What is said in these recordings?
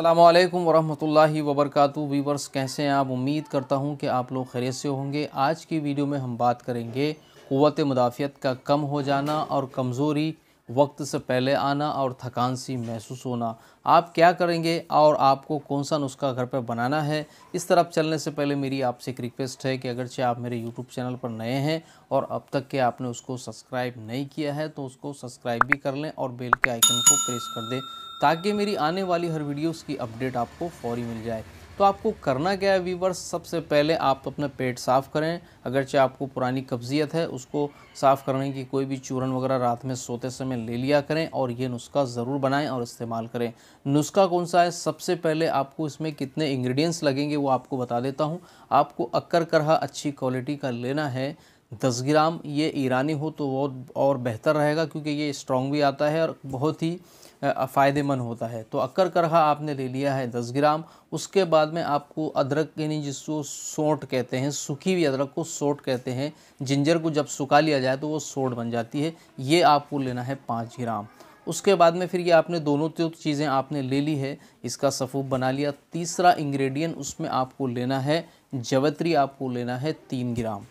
अल्लाम वरहमतुल्लाहि वबरक वीवर्स कैसे हैं आप उम्मीद करता हूं कि आप लोग खैरियत से होंगे आज की वीडियो में हम बात करेंगे क़वत मुदाफ़ियत का कम हो जाना और कमज़ोरी वक्त से पहले आना और थकान सी महसूस होना आप क्या करेंगे और आपको कौन सा नुस्खा घर पर बनाना है इस तरफ चलने से पहले मेरी आपसे एक रिक्वेस्ट है कि अगर अगरचे आप मेरे यूट्यूब चैनल पर नए हैं और अब तक के आपने उसको सब्सक्राइब नहीं किया है तो उसको सब्सक्राइब भी कर लें और बेल के आइकन को प्रेस कर दें ताकि मेरी आने वाली हर वीडियोज़ की अपडेट आपको फौरी मिल जाए तो आपको करना क्या है वीवर्स सबसे पहले आप अपना पेट साफ़ करें अगरचे आपको पुरानी कब्जियत है उसको साफ़ करने की कोई भी चूरन वगैरह रात में सोते समय ले लिया करें और ये नुस्खा ज़रूर बनाएं और इस्तेमाल करें नुस्खा कौन सा है सबसे पहले आपको इसमें कितने इंग्रेडिएंट्स लगेंगे वो आपको बता देता हूँ आपको अक्कर करहा अच्छी क्वालिटी का लेना है दस ग्राम ये ईरानी हो तो बहुत और बेहतर रहेगा क्योंकि ये स्ट्रॉन्ग भी आता है और बहुत ही फ़ायदेमंद होता है तो अक्कर करहा आपने ले लिया है दस ग्राम उसके बाद में आपको अदरक यानी जिसको सोट कहते हैं सूखी हुई अदरक को सोट कहते हैं जिंजर को जब सुखा लिया जाए तो वो सोट बन जाती है ये आपको लेना है पाँच ग्राम उसके बाद में फिर ये आपने दोनों तो चीज़ें आपने ले ली है इसका सफ़ूब बना लिया तीसरा इंग्रेडिएंट उसमें आपको लेना है जवत्री आपको लेना है तीन ग्राम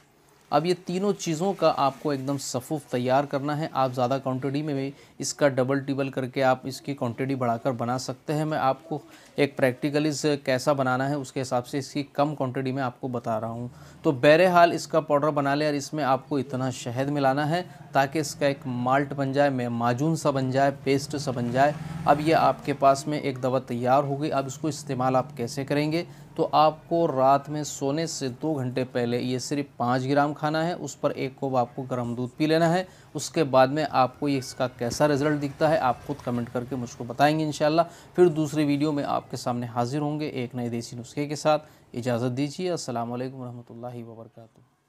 अब ये तीनों चीज़ों का आपको एकदम सफ़ूफ तैयार करना है आप ज़्यादा क्वांटिटी में भी इसका डबल टिबल करके आप इसकी क्वांटिटी बढ़ाकर बना सकते हैं मैं आपको एक प्रैक्टिकली कैसा बनाना है उसके हिसाब से इसकी कम क्वांटिटी में आपको बता रहा हूँ तो बहरहाल इसका पाउडर बना लें और इसमें आपको इतना शहद मिलाना है ताकि इसका एक माल्ट बन जाए मैं माजून सा बन जाए पेस्ट सा बन जाए अब ये आपके पास में एक दवा तैयार हो गई अब इसको इस्तेमाल आप कैसे करेंगे तो आपको रात में सोने से दो घंटे पहले ये सिर्फ पाँच ग्राम खाना है उस पर एक कोप आपको गर्म दूध पी लेना है उसके बाद में आपको ये इसका कैसा रिजल्ट दिखता है आप खुद कमेंट करके मुझको बताएंगे इन फिर दूसरी वीडियो में आपके सामने हाजिर होंगे एक नए देसी नुस्खे के साथ इजाज़त दीजिए असल वरहमल वर्का